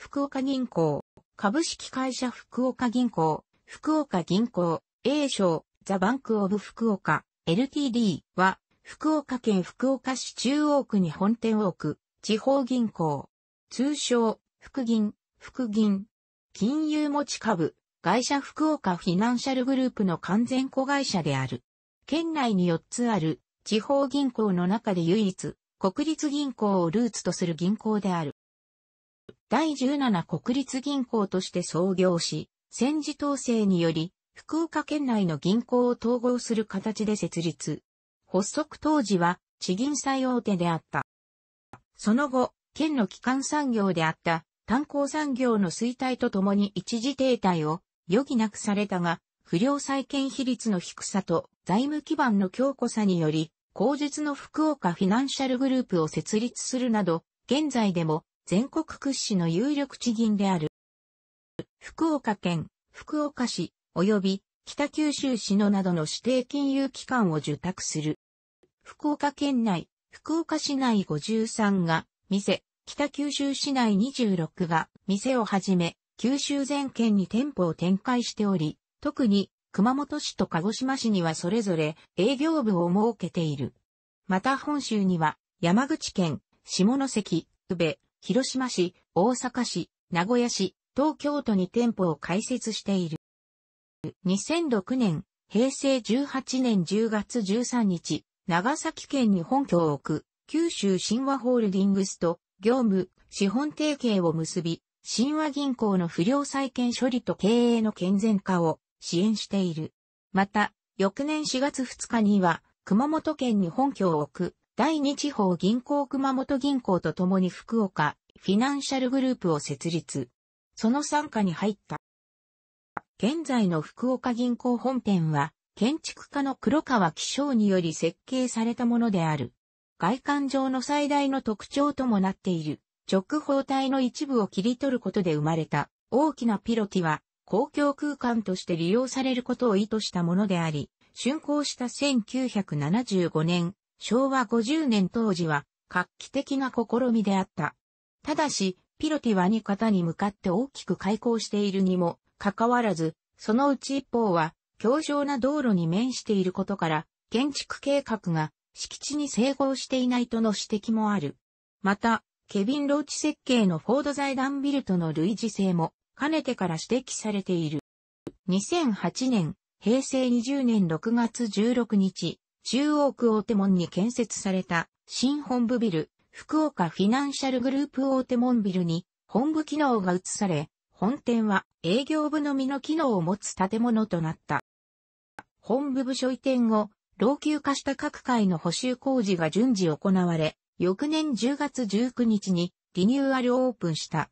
福岡銀行、株式会社福岡銀行、福岡銀行、A 賞、ザ・バンク・オブ・福岡、LTD は、福岡県福岡市中央区に本店を置く、地方銀行。通称、福銀、福銀。金融持ち株、会社福岡フィナンシャルグループの完全子会社である。県内に4つある、地方銀行の中で唯一、国立銀行をルーツとする銀行である。第17国立銀行として創業し、戦時統制により、福岡県内の銀行を統合する形で設立。発足当時は、地銀最大手であった。その後、県の基幹産業であった炭鉱産業の衰退とともに一時停滞を余儀なくされたが、不良債権比率の低さと財務基盤の強固さにより、後述の福岡フィナンシャルグループを設立するなど、現在でも全国屈指の有力地銀である。福岡県、福岡市、及び北九州市のなどの指定金融機関を受託する。福岡県内、福岡市内53が、店、北九州市内26が、店をはじめ、九州全県に店舗を展開しており、特に熊本市と鹿児島市にはそれぞれ営業部を設けている。また本州には山口県、下関、宇部、広島市、大阪市、名古屋市、東京都に店舗を開設している。2006年、平成18年10月13日、長崎県に本拠を置く、九州神話ホールディングスと業務、資本提携を結び、神話銀行の不良債権処理と経営の健全化を支援している。また、翌年4月2日には、熊本県に本拠を置く、第二地方銀行熊本銀行と共に福岡、フィナンシャルグループを設立。その傘下に入った。現在の福岡銀行本店は、建築家の黒川紀章により設計されたものである。外観上の最大の特徴ともなっている、直方体の一部を切り取ることで生まれた大きなピロティは、公共空間として利用されることを意図したものであり、竣工した1975年、昭和50年当時は画期的な試みであった。ただし、ピロティは2方に向かって大きく開口しているにもかかわらず、そのうち一方は、強壮な道路に面していることから、建築計画が敷地に整合していないとの指摘もある。また、ケビン・ローチ設計のフォード財団ビルとの類似性も、かねてから指摘されている。2008年、平成20年6月16日、中央区大手門に建設された新本部ビル、福岡フィナンシャルグループ大手門ビルに本部機能が移され、本店は営業部のみの機能を持つ建物となった。本部部署移転後、老朽化した各階の補修工事が順次行われ、翌年10月19日にリニューアルオープンした。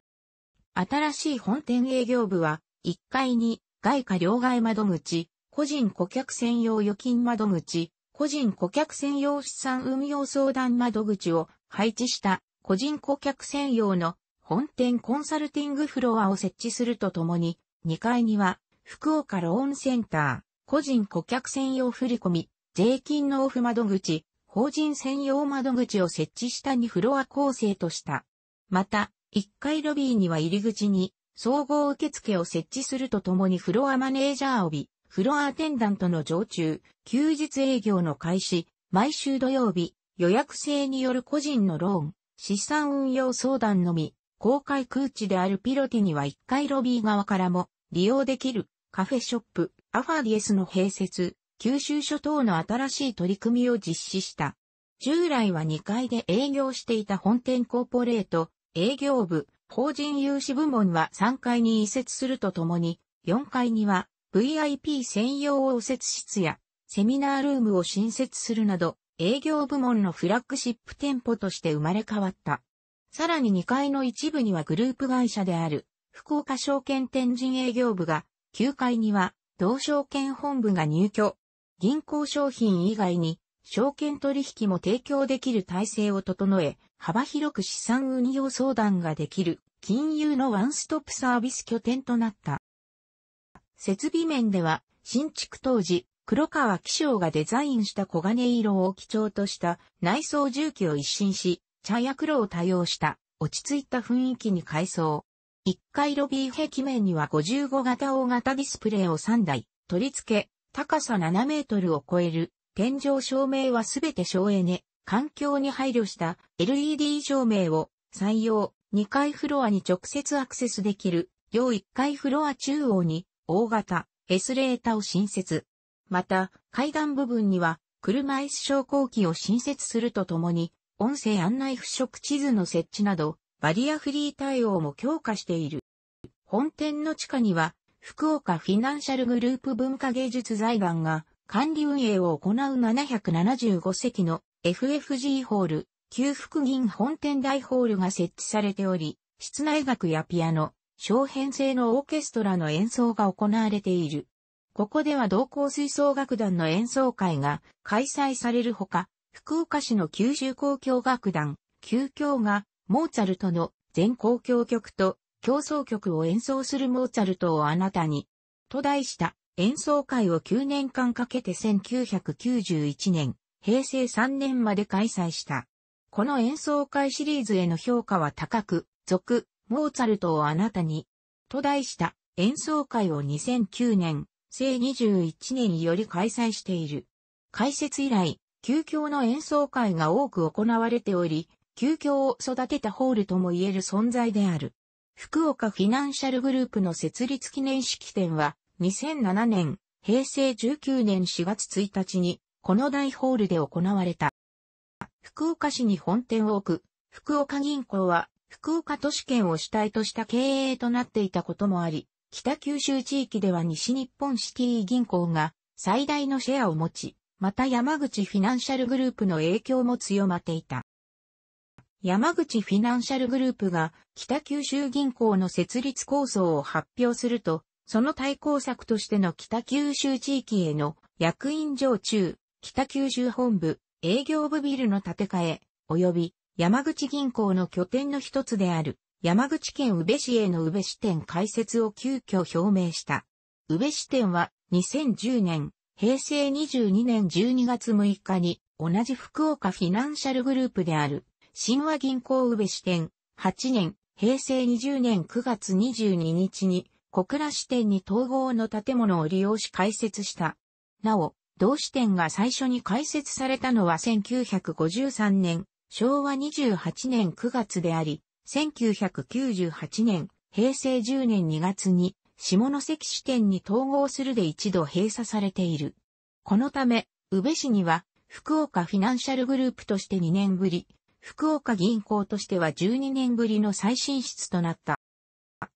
新しい本店営業部は、1階に外貨両替窓口、個人顧客専用預金窓口、個人顧客専用資産運用相談窓口を配置した個人顧客専用の本店コンサルティングフロアを設置するとともに、2階には福岡ローンセンター、個人顧客専用振込、税金納付窓口、法人専用窓口を設置した2フロア構成とした。また、1階ロビーには入り口に総合受付を設置するとともにフロアマネージャー帯、フロアアテンダントの常駐、休日営業の開始、毎週土曜日、予約制による個人のローン、資産運用相談のみ、公開空地であるピロティには1階ロビー側からも利用できるカフェショップ、アファディエスの併設、九州諸島の新しい取り組みを実施した。従来は2階で営業していた本店コーポレート、営業部、法人融資部門は3階に移設するとともに、4階には VIP 専用応接室やセミナールームを新設するなど、営業部門のフラッグシップ店舗として生まれ変わった。さらに2階の一部にはグループ会社である、福岡証券天神営業部が、9階には、同証券本部が入居。銀行商品以外に、証券取引も提供できる体制を整え、幅広く資産運用相談ができる、金融のワンストップサービス拠点となった。設備面では、新築当時、黒川紀章がデザインした黄金色を基調とした内装重機を一新し、茶や黒を多用した落ち着いた雰囲気に改装。1階ロビー壁面には55型大型ディスプレイを3台取り付け、高さ7メートルを超える天井照明はすべて省エネ、環境に配慮した LED 照明を採用、2階フロアに直接アクセスできる、両1階フロア中央に大型 S レータを新設。また、階段部分には、車椅子昇降機を新設するとともに、音声案内腐食地図の設置など、バリアフリー対応も強化している。本店の地下には、福岡フィナンシャルグループ文化芸術財団が管理運営を行う775席の FFG ホール、旧福銀本店大ホールが設置されており、室内楽やピアノ、小編成のオーケストラの演奏が行われている。ここでは同校吹奏楽団の演奏会が開催されるほか、福岡市の九州交響楽団、旧教が、モーツァルトの全交響曲と競争曲を演奏するモーツァルトをあなたに、と題した演奏会を9年間かけて1991年、平成3年まで開催した。この演奏会シリーズへの評価は高く、続、モーツァルトをあなたに、と題した演奏会を2009年、正21年より開催している。開設以来、休教の演奏会が多く行われており、休教を育てたホールとも言える存在である。福岡フィナンシャルグループの設立記念式典は、2007年、平成19年4月1日に、この大ホールで行われた。福岡市に本店を置く、福岡銀行は、福岡都市圏を主体とした経営となっていたこともあり、北九州地域では西日本シティ銀行が最大のシェアを持ち、また山口フィナンシャルグループの影響も強まっていた。山口フィナンシャルグループが北九州銀行の設立構想を発表すると、その対抗策としての北九州地域への役員常駐、北九州本部、営業部ビルの建て替え、及び山口銀行の拠点の一つである、山口県宇部市への宇部支店開設を急遽表明した。宇部支店は2010年、平成22年12月6日に同じ福岡フィナンシャルグループである新和銀行宇部支店8年、平成20年9月22日に小倉支店に統合の建物を利用し開設した。なお、同支店が最初に開設されたのは1953年昭和28年9月であり、1998年、平成10年2月に、下関支店に統合するで一度閉鎖されている。このため、宇部市には、福岡フィナンシャルグループとして2年ぶり、福岡銀行としては12年ぶりの再進出となった。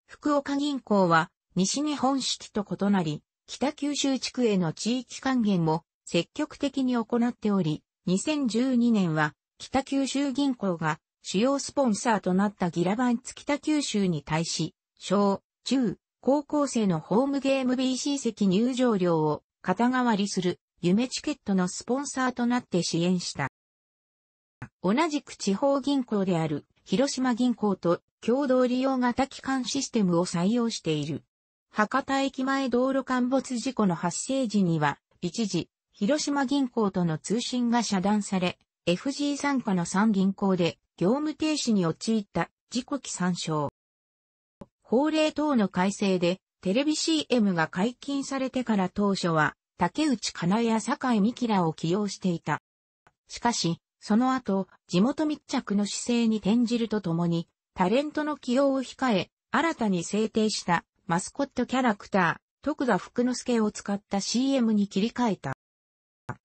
福岡銀行は、西日本式と異なり、北九州地区への地域還元も積極的に行っており、2012年は北九州銀行が主要スポンサーとなったギラバンツ北九州に対し、小、中、高校生のホームゲーム BC 席入場料を肩代わりする夢チケットのスポンサーとなって支援した。同じく地方銀行である広島銀行と共同利用型機関システムを採用している。博多駅前道路陥没事故の発生時には、一時、広島銀行との通信が遮断され、FG 参加の3銀行で業務停止に陥った自己記参照。法令等の改正でテレビ CM が解禁されてから当初は竹内かなや酒井美希らを起用していた。しかし、その後、地元密着の姿勢に転じるとともに、タレントの起用を控え、新たに制定したマスコットキャラクター、徳田福之助を使った CM に切り替えた。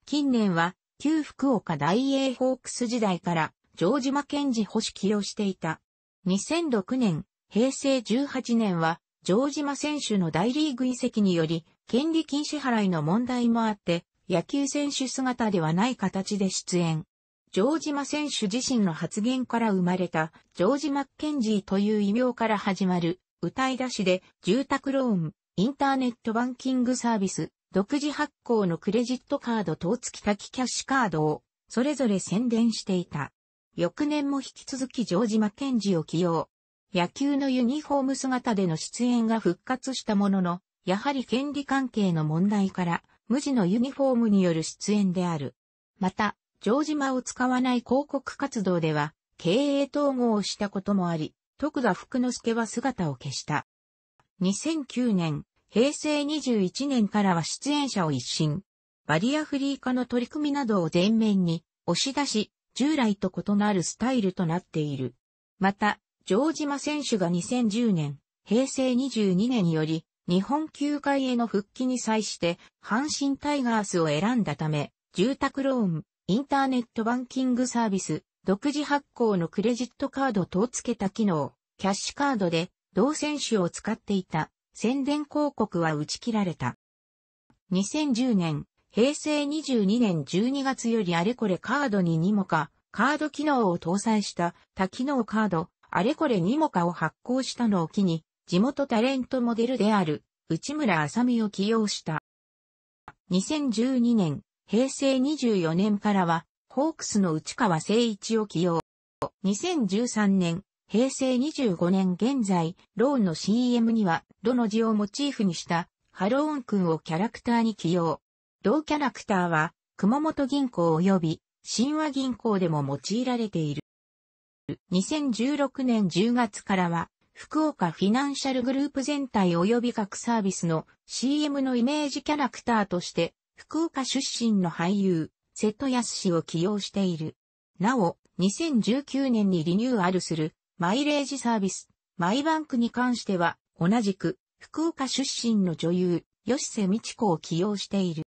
近年は旧福岡大英ホークス時代から、城島健二保守起用していた。2006年、平成18年は、城島選手の大リーグ移籍により、権利金支払いの問題もあって、野球選手姿ではない形で出演。城島選手自身の発言から生まれた、城島ケンジーという異名から始まる、歌い出しで、住宅ローン、インターネットバンキングサービス、独自発行のクレジットカード等付き多機キャッシュカードをそれぞれ宣伝していた。翌年も引き続きジョージ・マケンジを起用。野球のユニフォーム姿での出演が復活したものの、やはり権利関係の問題から、無地のユニフォームによる出演である。また、城島を使わない広告活動では、経営統合をしたこともあり、徳田福之助は姿を消した。2009年、平成21年からは出演者を一新。バリアフリー化の取り組みなどを前面に押し出し、従来と異なるスタイルとなっている。また、城島選手が2010年、平成22年より、日本球界への復帰に際して、阪神タイガースを選んだため、住宅ローン、インターネットバンキングサービス、独自発行のクレジットカード等付けた機能、キャッシュカードで、同選手を使っていた。宣伝広告は打ち切られた。2010年、平成22年12月よりあれこれカードににもか、カード機能を搭載した多機能カード、あれこれにもかを発行したのを機に、地元タレントモデルである内村あさみを起用した。2012年、平成24年からは、ホークスの内川誠一を起用。2013年、平成25年現在、ローンの CM には、ロの字をモチーフにした、ハローン君をキャラクターに起用。同キャラクターは、熊本銀行及び、神話銀行でも用いられている。2016年10月からは、福岡フィナンシャルグループ全体及び各サービスの CM のイメージキャラクターとして、福岡出身の俳優、瀬戸康氏を起用している。なお、2019年にリニューアルするマイレージサービス、マイバンクに関しては、同じく、福岡出身の女優、吉瀬美智子を起用している。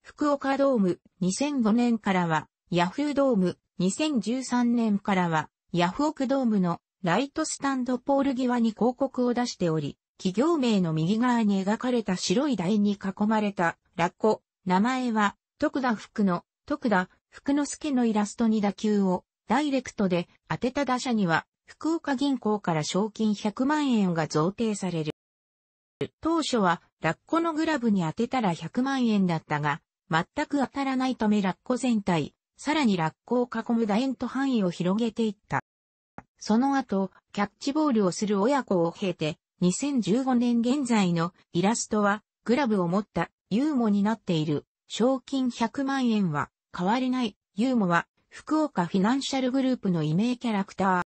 福岡ドーム2005年からは、ヤフードーム2013年からは、ヤフオクドームのライトスタンドポール際に広告を出しており、企業名の右側に描かれた白い台に囲まれたラッコ、名前は、徳田福の、徳田福之助のイラストに打球をダイレクトで当てた打者には、福岡銀行から賞金100万円が贈呈される。当初は、ラッコのグラブに当てたら100万円だったが、全く当たらないためラッコ全体、さらにラッコを囲む楕円と範囲を広げていった。その後、キャッチボールをする親子を経て、2015年現在のイラストは、グラブを持ったユーモになっている。賞金100万円は変われない。ユーモは福岡フィナンシャルグループの異名キャラクタ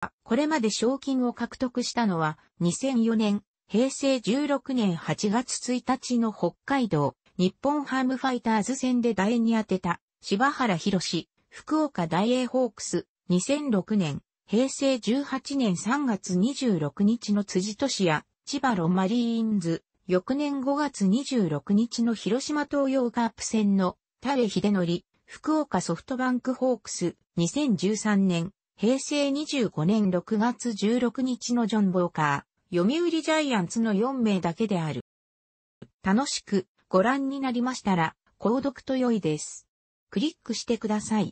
ー。これまで賞金を獲得したのは2004年、平成16年8月1日の北海道、日本ハムファイターズ戦で大円に当てた柴原博士、福岡大英ホークス、2006年、平成18年3月26日の辻市や千葉ロマリーンズ、翌年5月26日の広島東洋カープ戦の、田部秀則、福岡ソフトバンクホークス、2013年、平成25年6月16日のジョン・ボーカー、読売ジャイアンツの4名だけである。楽しくご覧になりましたら、購読と良いです。クリックしてください。